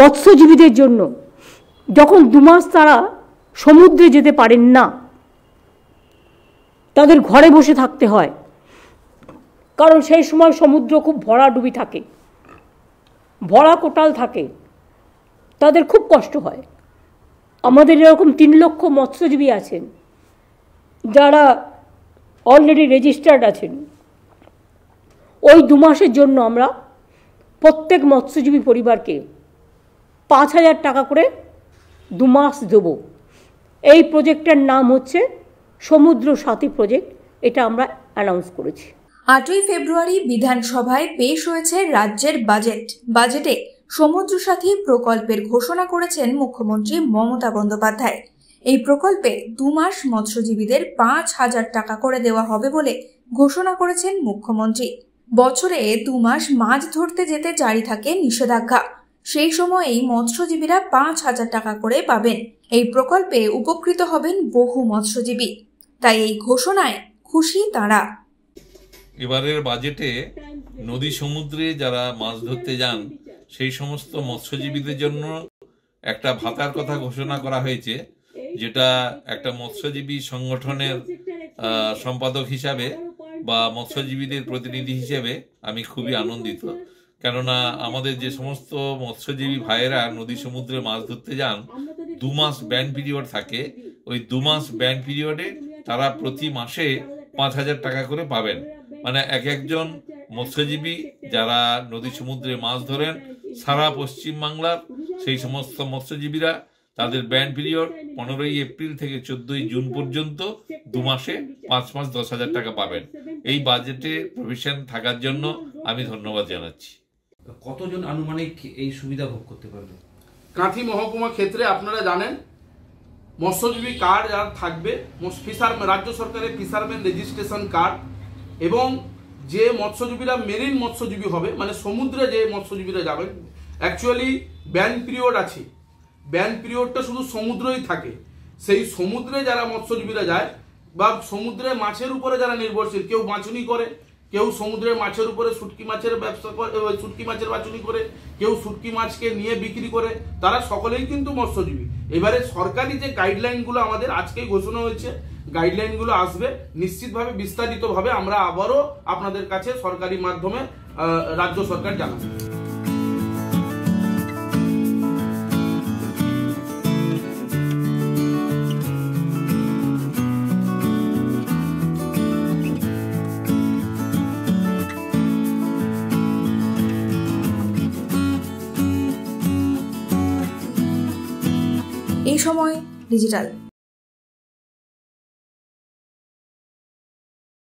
মৎস্যজীবীদের জন্য যখন দুমাস তারা সমুদ্রে যেতে পারেন না তাদের ঘরে বসে থাকতে হয় কারণ সেই সময় সমুদ্র খুব ভরা ডুবি থাকে ভরা কোটাল থাকে তাদের খুব কষ্ট হয় আমাদের এরকম তিন লক্ষ মৎস্যজীবী আছেন যারা অলরেডি রেজিস্টার্ড আছেন ওই দু মাসের জন্য আমরা প্রত্যেক মৎস্যজীবী পরিবারকে পাঁচ হাজার টাকা করে দু মাস দেবো এই প্রজেক্টের নাম হচ্ছে সমুদ্র সাথী প্রজেক্ট এটা আমরা অ্যানাউন্স করেছি আটই ফেব্রুয়ারি বিধানসভায় পেশ হয়েছে রাজ্যের বাজেট বাজেটে সমুদ্র সাথী প্রকল্পের ঘোষণা করেছেন মুখ্যমন্ত্রী মমতা বন্দ্যোপাধ্যায় এই প্রকল্পে দু মাস মৎস্যজীবীদের পাঁচ হাজার টাকা করে দেওয়া হবে বলে ঘোষণা করেছেন মুখ্যমন্ত্রী বছরে দু মাস মাছ ধরতে যেতে জারি থাকে নিষেধাজ্ঞা সেই সময়েই মৎস্যজীবীরা পাঁচ হাজার টাকা করে পাবেন এই প্রকল্পে উপকৃত হবেন বহু মৎস্যজীবী তাই এই ঘোষণায় খুশি তারা এবারের বাজেটে নদী সমুদ্রে যারা মাছ ধরতে যান সেই সমস্ত মৎস্যজীবীদের জন্য একটা ভাতার কথা ঘোষণা করা হয়েছে যেটা একটা মৎস্যজীবী সংগঠনের সম্পাদক হিসাবে বা মৎস্যজীবীদের প্রতিনিধি হিসেবে আমি খুবই আনন্দিত কেননা আমাদের যে সমস্ত মৎস্যজীবী ভাইয়েরা নদী সমুদ্রে মাছ ধরতে যান দু মাস ব্যান পিরিয়ড থাকে ওই দু মাস ব্যান পিরিয়ডে তারা প্রতি মাসে পাঁচ হাজার টাকা করে পাবেন মানে এক একজন মৎস্যজীবী যারা নদী সমুদ্রে মাছ ধরেন সারা পশ্চিমবাংলার সেই সমস্ত মৎস্যজীবীরা তাদের ব্যান পিরিয়ড পনেরোই এপ্রিল থেকে চোদ্দই জুন পর্যন্ত দু মাসে পাঁচ মাস দশ হাজার টাকা পাবেন এই বাজেটে প্রভিশন থাকার জন্য আমি ধন্যবাদ জানাচ্ছি কতজন আনুমানিক এই সুবিধা ভোগ করতে পারবে কাঁথি মহকুমা ক্ষেত্রে আপনারা জানেন মৎস্যজীবী কার্ড যারা থাকবে ফিশার রাজ্য সরকারের ফিশারম্যান রেজিস্ট্রেশন কার্ড এবং যে মৎস্যজীবীরা মেরিন মৎস্যজীবী হবে মানে সমুদ্রে যে মৎস্যজীবীরা যাবেন অ্যাকচুয়ালি ব্যান পিরিয়ড আছে ব্যান পিরিয়ডটা শুধু সমুদ্রই থাকে সেই সমুদ্রে যারা মৎস্যজীবীরা যায় বা সমুদ্রে মাছের উপরে যারা নির্ভরশীল কেউ মাছুনি করে কেউ সমুদ্রে মাছের উপরে শুটকি মাছের ব্যবসা করে শুটকি মাছের বাছুনি করে কেউ শুটকি মাছকে নিয়ে বিক্রি করে তারা সকলেই কিন্তু মৎস্যজীবী এবারে সরকারি যে গাইডলাইনগুলো আমাদের আজকেই ঘোষণা হয়েছে গাইডলাইনগুলো আসবে নিশ্চিতভাবে বিস্তারিতভাবে আমরা আবারও আপনাদের কাছে সরকারি মাধ্যমে রাজ্য সরকার জানাবে এই সময় ডিজিটাল